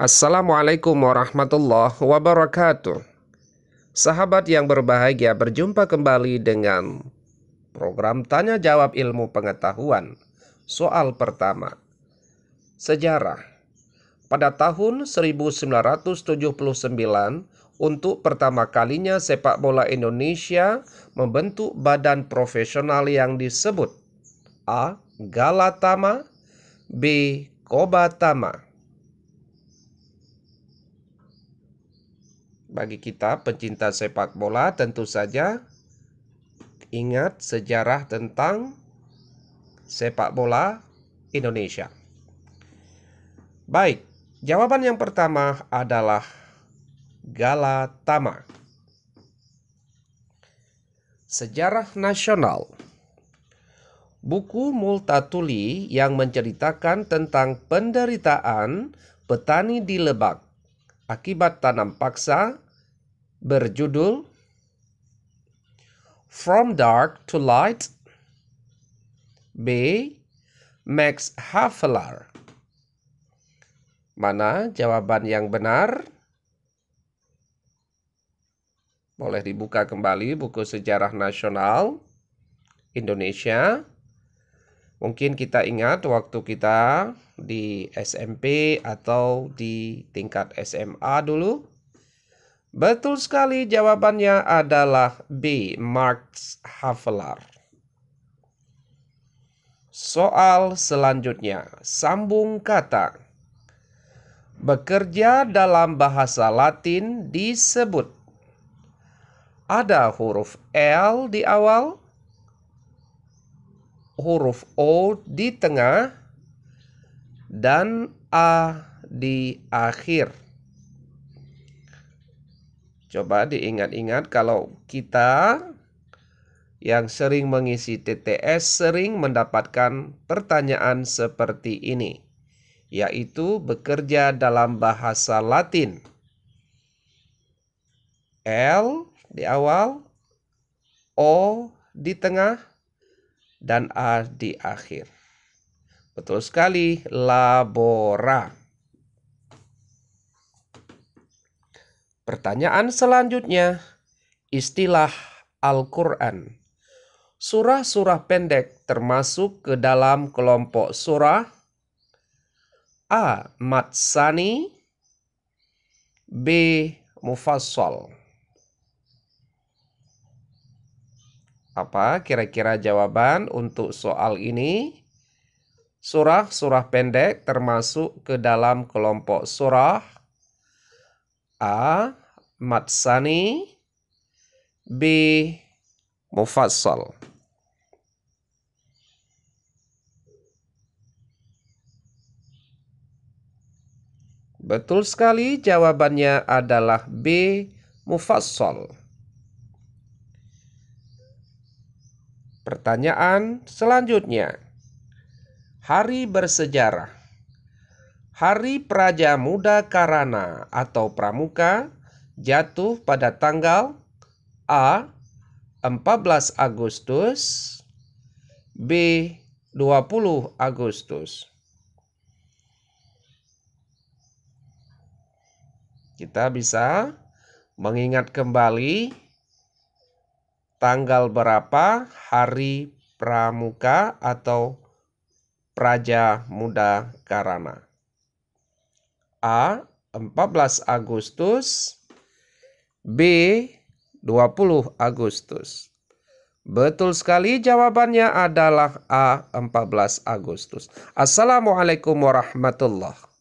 Assalamualaikum warahmatullahi wabarakatuh. Sahabat yang berbahagia, berjumpa kembali dengan program tanya jawab ilmu pengetahuan. Soal pertama. Sejarah. Pada tahun 1979 untuk pertama kalinya sepak bola Indonesia membentuk badan profesional yang disebut A. Galatama B. Kobatama bagi kita pencinta sepak bola tentu saja ingat sejarah tentang sepak bola Indonesia. Baik, jawaban yang pertama adalah Galatama. Sejarah nasional. Buku Multatuli yang menceritakan tentang penderitaan petani di Lebak akibat tanam paksa berjudul From Dark to Light B. Max Havelaar Mana jawaban yang benar? Boleh dibuka kembali buku sejarah nasional Indonesia. Mungkin kita ingat waktu kita di SMP atau di tingkat SMA dulu Betul sekali jawabannya adalah B. Marx Havelaar. Soal selanjutnya, sambung kata. Bekerja dalam bahasa Latin disebut ada huruf L di awal, huruf O di tengah, dan A di akhir. Coba diingat-ingat kalau kita yang sering mengisi TTS sering mendapatkan pertanyaan seperti ini, yaitu bekerja dalam bahasa Latin. L di awal, O di tengah, dan A di akhir. Betul sekali, labora. Pertanyaan selanjutnya, istilah Al-Quran. Surah-surah pendek termasuk ke dalam kelompok surah A. Matsani B. Mufassal Apa kira-kira jawaban untuk soal ini? Surah-surah pendek termasuk ke dalam kelompok surah A. Matsani B. Mufassal Betul sekali jawabannya adalah B. Mufassal Pertanyaan selanjutnya Hari bersejarah Hari Praja Muda Karana atau Pramuka jatuh pada tanggal A. 14 Agustus B. 20 Agustus Kita bisa mengingat kembali tanggal berapa hari pramuka atau praja muda karana. A 14 Agustus, B 20 Agustus. Betul sekali jawabannya adalah A 14 Agustus. Assalamualaikum warahmatullahi